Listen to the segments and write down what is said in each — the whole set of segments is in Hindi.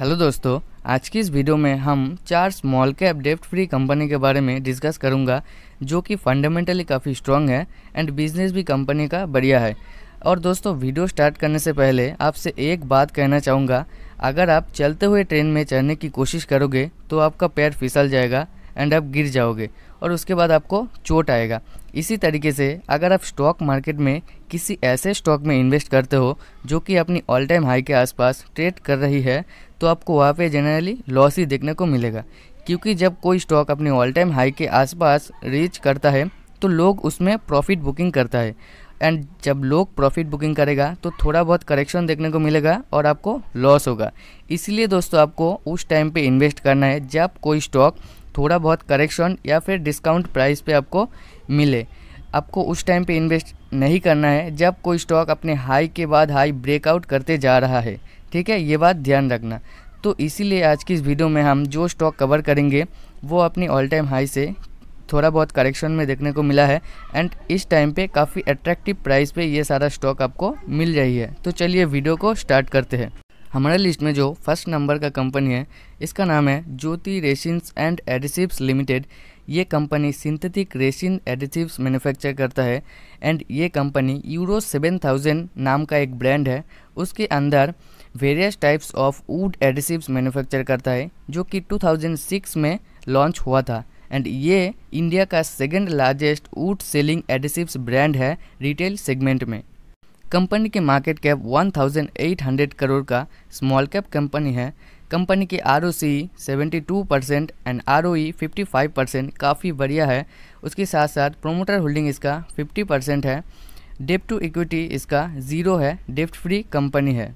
हेलो दोस्तों आज की इस वीडियो में हम चार स्मॉल कैप डेप्ट फ्री कंपनी के बारे में डिस्कस करूंगा जो कि फंडामेंटली काफ़ी स्ट्रॉन्ग है एंड बिजनेस भी कंपनी का बढ़िया है और दोस्तों वीडियो स्टार्ट करने से पहले आपसे एक बात कहना चाहूँगा अगर आप चलते हुए ट्रेन में चढ़ने की कोशिश करोगे तो आपका पैर फिसल जाएगा एंड आप गिर जाओगे और उसके बाद आपको चोट आएगा इसी तरीके से अगर आप स्टॉक मार्केट में किसी ऐसे स्टॉक में इन्वेस्ट करते हो जो कि अपनी ऑल टाइम हाई के आसपास ट्रेड कर रही है तो आपको वहाँ पे जनरली लॉस ही देखने को मिलेगा क्योंकि जब कोई स्टॉक अपनी ऑल टाइम हाई के आसपास रीच करता है तो लोग उसमें प्रॉफिट बुकिंग करता है एंड जब लोग प्रॉफिट बुकिंग करेगा तो थोड़ा बहुत करेक्शन देखने को मिलेगा और आपको लॉस होगा इसलिए दोस्तों आपको उस टाइम पे इन्वेस्ट करना है जब कोई स्टॉक थोड़ा बहुत करेक्शन या फिर डिस्काउंट प्राइस पे आपको मिले आपको उस टाइम पे इन्वेस्ट नहीं करना है जब कोई स्टॉक अपने हाई के बाद हाई ब्रेकआउट करते जा रहा है ठीक है ये बात ध्यान रखना तो इसीलिए आज की इस वीडियो में हम जो स्टॉक कवर करेंगे वो अपनी ऑल टाइम हाई से थोड़ा बहुत करेक्शन में देखने को मिला है एंड इस टाइम पे काफ़ी अट्रैक्टिव प्राइस पे ये सारा स्टॉक आपको मिल रही है तो चलिए वीडियो को स्टार्ट करते हैं हमारे लिस्ट में जो फर्स्ट नंबर का कंपनी है इसका नाम है Jyoti Resins and Adhesives Limited ये company synthetic resin additives manufacture करता है एंड ये कंपनी यूरो सेवन थाउजेंड नाम का एक ब्रांड है उसके अंदर various types of wood additives manufacture करता है जो कि 2006 में लॉन्च हुआ था एंड ये इंडिया का second largest wood selling additives brand है रिटेल सेगमेंट में कंपनी की मार्केट कैप 1800 करोड़ का स्मॉल कैप कंपनी है कंपनी की R O C seventy two percent and R O E fifty five percent काफ़ी बढ़िया है उसके साथ साथ प्रोमोटर होल्डिंग इसका फिफ्टी परसेंट है डेप टू इक्विटी इसका ज़ीरो है डेप्ट फ्री कंपनी है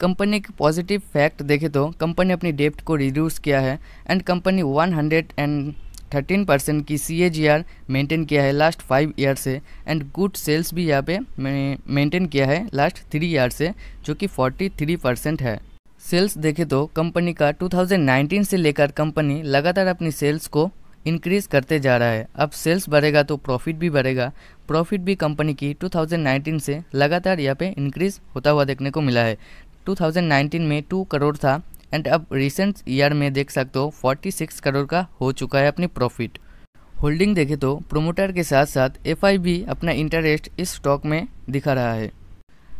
कंपनी के पॉजिटिव फैक्ट देखें तो कंपनी अपनी डेप्ट को रिड्यूस किया है and company one hundred and thirteen percent की C A G R maintain किया है लास्ट फाइव ईयर से एंड गुड सेल्स भी यहाँ पे मेंटेन किया है लास्ट थ्री ईयर से जो कि फोर्टी थ्री परसेंट है सेल्स देखें तो कंपनी का 2019 से लेकर कंपनी लगातार अपनी सेल्स को इंक्रीज करते जा रहा है अब सेल्स बढ़ेगा तो प्रॉफिट भी बढ़ेगा प्रॉफिट भी कंपनी की 2019 से लगातार यहाँ पे इंक्रीज होता हुआ देखने को मिला है 2019 में 2 करोड़ था एंड अब रिसेंट ईयर में देख सकते हो 46 करोड़ का हो चुका है अपनी प्रॉफिट होल्डिंग देखें तो प्रोमोटर के साथ साथ एफ अपना इंटरेस्ट इस स्टॉक में दिखा रहा है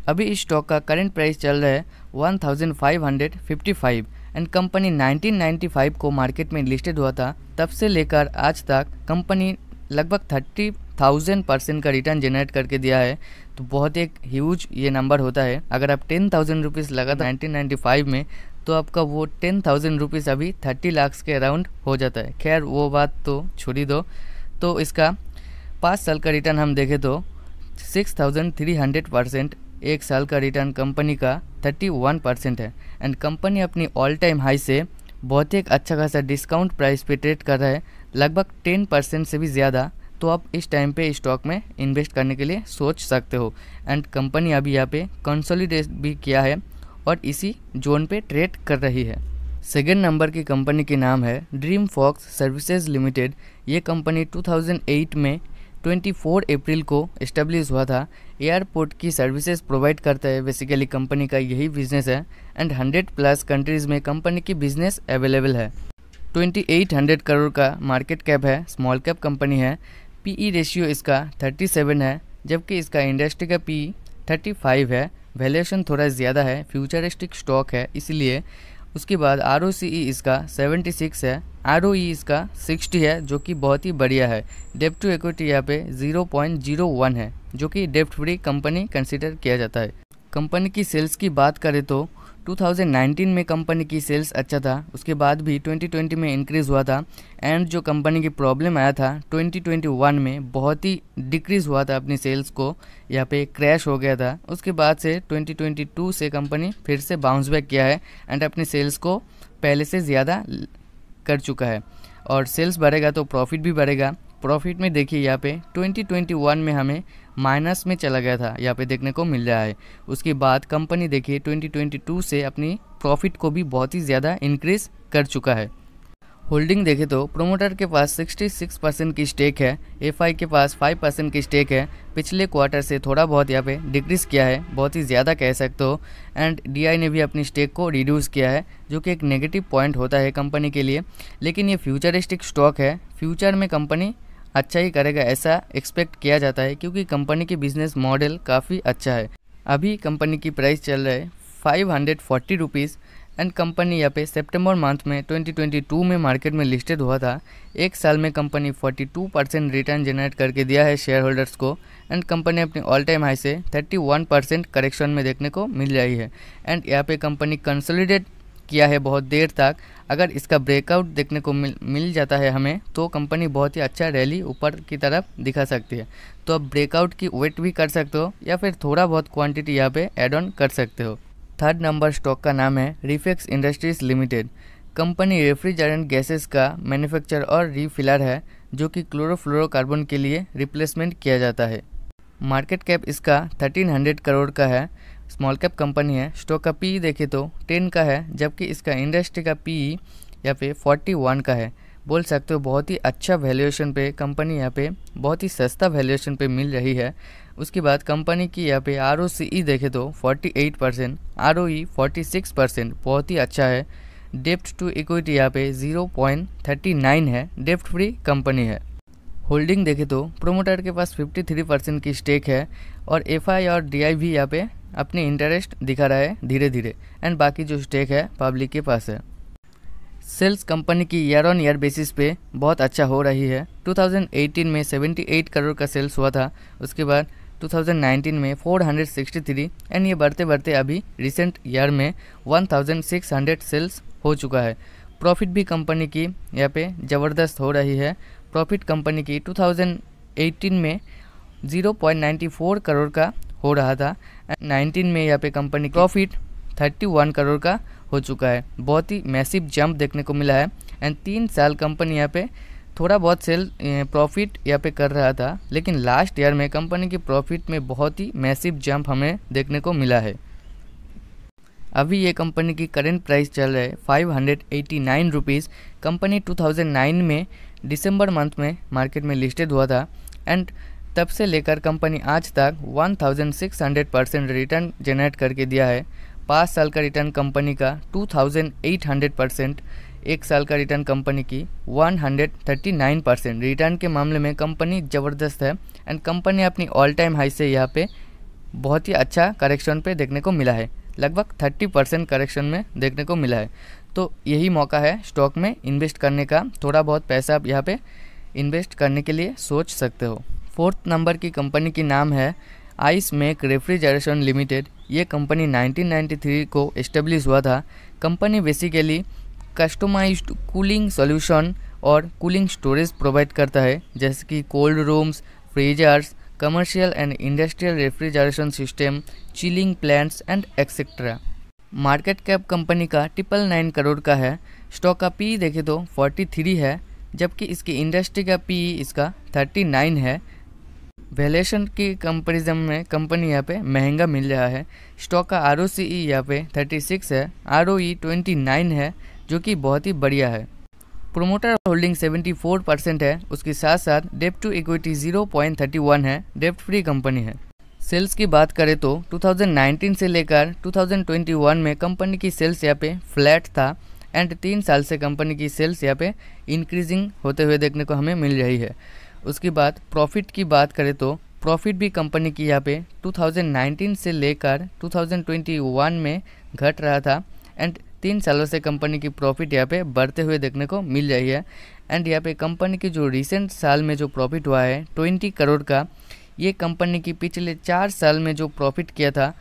अभी इस स्टॉक का करंट प्राइस चल रहा है 1555 एंड कंपनी 1995 को मार्केट में लिस्टेड हुआ था तब से लेकर आज तक कंपनी लगभग थर्टी थाउजेंड परसेंट का रिटर्न जनरेट करके दिया है तो बहुत एक ह्यूज ये नंबर होता है अगर आप टेन थाउजेंड रुपीज़ लगा था नाइनटीन में तो आपका वो टेन थाउजेंड रुपीज़ अभी थर्टी लाख्स के अराउंड हो जाता है खैर वो बात तो छोड़ी दो तो इसका पाँच साल का रिटर्न हम देखें तो six thousand three hundred percent एक साल का रिटर्न कंपनी का 31 परसेंट है एंड कंपनी अपनी ऑल टाइम हाई से बहुत ही एक अच्छा खासा डिस्काउंट प्राइस पे ट्रेड कर रहा है लगभग 10 परसेंट से भी ज़्यादा तो आप इस टाइम पे स्टॉक में इन्वेस्ट करने के लिए सोच सकते हो एंड कंपनी अभी यहाँ पे कंसोलिडेट भी किया है और इसी जोन पे ट्रेड कर रही है सेकेंड नंबर की कंपनी के नाम है ड्रीम फॉक्स सर्विसेज लिमिटेड ये कंपनी 2008 में 24 अप्रैल को इस्टेब्लिश हुआ था एयरपोर्ट की सर्विसेज प्रोवाइड करता है बेसिकली कंपनी का यही बिजनेस है एंड 100 प्लस कंट्रीज़ में कंपनी की बिजनेस अवेलेबल है 2800 करोड़ का मार्केट कैप है स्मॉल कैप कंपनी है पीई रेशियो e इसका 37 है जबकि इसका इंडस्ट्री का पी 35 e है वैल्यूएशन थोड़ा ज़्यादा है फ्यूचरिस्टिक स्टॉक है इसलिए उसके बाद आर e इसका 76 है आर e इसका 60 है जो कि बहुत ही बढ़िया है डेप टू इक्विटी यहाँ पे 0.01 है जो कि डेप्ट फ्री कंपनी कंसिडर किया जाता है कंपनी की सेल्स की बात करें तो 2019 में कंपनी की सेल्स अच्छा था उसके बाद भी 2020 में इंक्रीज़ हुआ था एंड जो कंपनी की प्रॉब्लम आया था 2021 में बहुत ही डिक्रीज़ हुआ था अपनी सेल्स को यहाँ पे क्रैश हो गया था उसके बाद से 2022 से कंपनी फिर से बाउंस बैक किया है एंड अपनी सेल्स को पहले से ज़्यादा कर चुका है और सेल्स बढ़ेगा तो प्रॉफिट भी बढ़ेगा प्रॉफिट में देखिए यहाँ पे 2021 में हमें माइनस में चला गया था यहाँ पे देखने को मिल रहा है उसके बाद कंपनी देखिए 2022 से अपनी प्रॉफिट को भी बहुत ही ज़्यादा इंक्रीज कर चुका है होल्डिंग देखे तो प्रोमोटर के पास 66 परसेंट की स्टेक है एफआई के पास 5 परसेंट की स्टेक है पिछले क्वार्टर से थोड़ा बहुत यहाँ पे डिक्रीज़ किया है बहुत ही ज़्यादा कह सकते हो एंड डीआई ने भी अपनी स्टेक को रिड्यूस किया है जो कि एक नेगेटिव पॉइंट होता है कंपनी के लिए लेकिन ये फ्यूचरिस्टिक स्टॉक है फ्यूचर में कंपनी अच्छा ही करेगा ऐसा एक्सपेक्ट किया जाता है क्योंकि कंपनी के बिजनेस मॉडल काफ़ी अच्छा है अभी कंपनी की प्राइस चल रहा है five hundred forty rupees and company यहाँ पे सितंबर मंथ में 2022 में मार्केट में लिस्टेड हुआ था एक साल में कंपनी 42 परसेंट रिटर्न जनरेट करके दिया है शेयर होल्डर्स को एंड कंपनी अपने ऑल टाइम हाई से 31 परसेंट करेक्शन में देखने को मिल रही है एंड यहाँ पे कंपनी कंसोलिडेट किया है बहुत देर तक अगर इसका ब्रेकआउट देखने को मिल मिल जाता है हमें तो कंपनी बहुत ही अच्छा रैली ऊपर की तरफ दिखा सकती है तो आप ब्रेकआउट की वेट भी कर सकते हो या फिर थोड़ा बहुत क्वांटिटी यहाँ पे एड ऑन कर सकते हो थर्ड नंबर स्टॉक का नाम है Refex Industries Limited company refrigerant gases का मैन्युफैक्चर और रीफिलर है जो कि क्लोरोफ्लोरोकार्बन के लिए रिप्लेसमेंट किया जाता है मार्केट कैप इसका 1300 करोड़ का है स्मॉल कैप कंपनी है स्टॉक का पी e देखे तो टेन का है जबकि इसका इंडस्ट्री का पी e यहाँ पे फोर्टी वन का है बोल सकते हो बहुत ही अच्छा वैल्यूएशन पे कंपनी यहाँ पे बहुत ही सस्ता वैल्यूएशन पे मिल रही है उसके बाद कंपनी की यहाँ पे आर e देखे तो forty eight percent R O percent बहुत ही अच्छा है डेप्ट टू इक्विटी यहाँ पे जीरो पॉइंट थर्टी नाइन है डेप्ट फ्री कंपनी है होल्डिंग देखे तो प्रोमोटर के पास थ्री परसेंट की स्टेक है और एफ और डी आई भी यहाँ पे अपनी इंटरेस्ट दिखा रहा है धीरे धीरे एंड बाकी जो स्टेक है पब्लिक के पास है सेल्स कंपनी की ईयर ऑन ईयर बेसिस पे बहुत अच्छा हो रही है 2018 में 78 करोड़ का सेल्स हुआ था उसके बाद 2019 में 463 एंड ये बढ़ते बढ़ते अभी रिसेंट ईयर में 1600 सेल्स हो चुका है प्रॉफिट भी कंपनी की यहाँ पे ज़बरदस्त हो रही है प्रॉफिट कंपनी की 2018 में 0.94 करोड़ का हो रहा था 19 में यहाँ पे कंपनी प्रॉफिट 31 करोड़ का हो चुका है बहुत ही मैसिव जंप देखने को मिला है एंड तीन साल कंपनी यहाँ पे थोड़ा बहुत सेल प्रॉफिट यहाँ पे कर रहा था लेकिन लास्ट ईयर में कंपनी की प्रॉफिट में बहुत ही मैसिव जंप हमें देखने को मिला है अभी ये कंपनी की करेंट प्राइस चल रहा है five hundred eighty nine rupees company two thousand nine में दिसंबर मंथ में मार्केट में लिस्टेड हुआ था एंड तब से लेकर कंपनी आज तक 1600 परसेंट रिटर्न जनरेट करके दिया है पाँच साल का रिटर्न कंपनी का 2800 परसेंट एक साल का रिटर्न कंपनी की 139 परसेंट रिटर्न के मामले में कंपनी ज़बरदस्त है एंड कंपनी अपनी ऑल टाइम हाई से यहाँ पे बहुत ही अच्छा करेक्शन पे देखने को मिला है लगभग 30 परसेंट करेक्शन में देखने को मिला है तो यही मौका है स्टॉक में इन्वेस्ट करने का थोड़ा बहुत पैसा आप यहाँ पे इन्वेस्ट करने के लिए सोच सकते हो फोर्थ नंबर की कंपनी की नाम है आइस मेक रेफ्रिजरेशन लिमिटेड ये कंपनी 1993 को इस्टेब्लिश हुआ था company basically customized cooling solution और कूलिंग स्टोरेज प्रोवाइड करता है जैसे कि cold rooms freezers commercial and industrial refrigeration system chilling plants and etcetera market cap company का ट्रिपल नाइन करोड़ का है स्टॉक का पी देखे तो फोर्टी थ्री है जबकि इसकी इंडस्ट्री का पी इसका थर्टी नाइन है वैल्यूएशन की कंपेरिजन में कंपनी यहाँ पे महंगा मिल रहा है स्टॉक का आर ओ सी ई यहाँ पे थर्टी सिक्स है R O E twenty nine है जो कि बहुत ही बढ़िया है promoter holding seventy four percent है उसके साथ साथ डेप्ट to equity zero point thirty one है डेप्ट फ्री कंपनी है सेल्स की बात करें तो 2019 से लेकर 2021 में कंपनी की सेल्स यहाँ पे फ्लैट था एंड तीन साल से कंपनी की सेल्स यहाँ पे इंक्रीजिंग होते हुए देखने को हमें मिल रही है उसके बाद प्रॉफिट की बात करें तो प्रॉफिट भी कंपनी की यहाँ पे 2019 से लेकर 2021 में घट रहा था एंड तीन सालों से कंपनी की प्रॉफिट यहाँ पे बढ़ते हुए देखने को मिल रही है एंड यहाँ पे कंपनी की जो रिसेंट साल में जो प्रॉफिट हुआ है 20 करोड़ का ये कंपनी की पिछले चार साल में जो प्रॉफिट किया था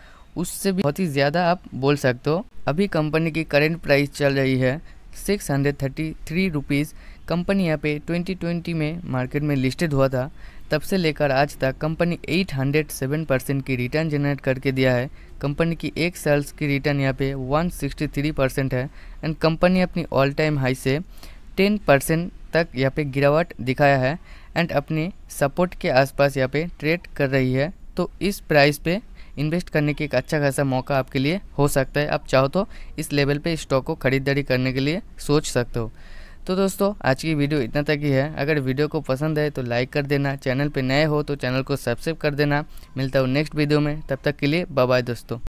उससे भी बहुत ही ज़्यादा आप बोल सकते हो अभी कंपनी की करेंट प्राइस चल रही है six hundred thirty three rupees company यहाँ पे 2020 में मार्केट में लिस्टेड हुआ था तब से लेकर आज तक कंपनी 807 परसेंट की रिटर्न जनरेट करके दिया है कंपनी की एक सेल्स की रिटर्न यहाँ पे 163 परसेंट है एंड कंपनी अपनी ऑल टाइम हाई से 10 परसेंट तक यहाँ पे गिरावट दिखाया है एंड अपने सपोर्ट के आसपास यहाँ पे ट्रेड कर रही है तो इस प्राइस पर इन्वेस्ट करने के एक अच्छा खासा मौका आपके लिए हो सकता है आप चाहो तो इस लेवल पर स्टॉक को खरीदारी करने के लिए सोच सकते हो तो दोस्तों आज की वीडियो इतना तक ही है अगर वीडियो को पसंद है तो लाइक कर देना चैनल पर नए हो तो चैनल को सब्सक्राइब कर देना मिलता हूँ नेक्स्ट वीडियो में तब तक के लिए बाय दोस्तों